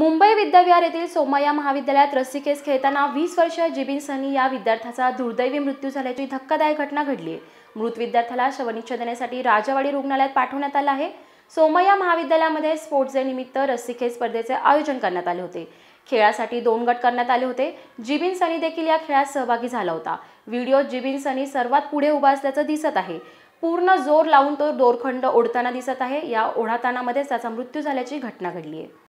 मुंबई विद्याविहार येथील सोमया महाविद्यालयात केस खेळताना वीस वर्षीय जिबिन सनी या विद्यार्थ्याचा दुर्दैवी मृत्यू झाल्याची धक्कादायक घटना घडली मृत विद्यार्थ्याला शवनिच्छेदनासाठी राजावाडी रुग्णालयात पाठवण्यात आलं आहे सोमया महाविद्यालयामध्ये स्पोर्ट्स डे निमित्त रस्सीखेस स्पर्धेचे आयोजन करण्यात आले होते खेळासाठी दोन गट करण्यात आले होते जिबिन सनी देखील या खेळात सहभागी झाला होता व्हिडिओ जिबिन सनी सर्वात पुढे उभा असल्याचं दिसत आहे पूर्ण जोर लावून तो दोरखंड ओढताना दिसत आहे या ओढातानामध्येच त्याचा मृत्यू झाल्याची घटना घडली आहे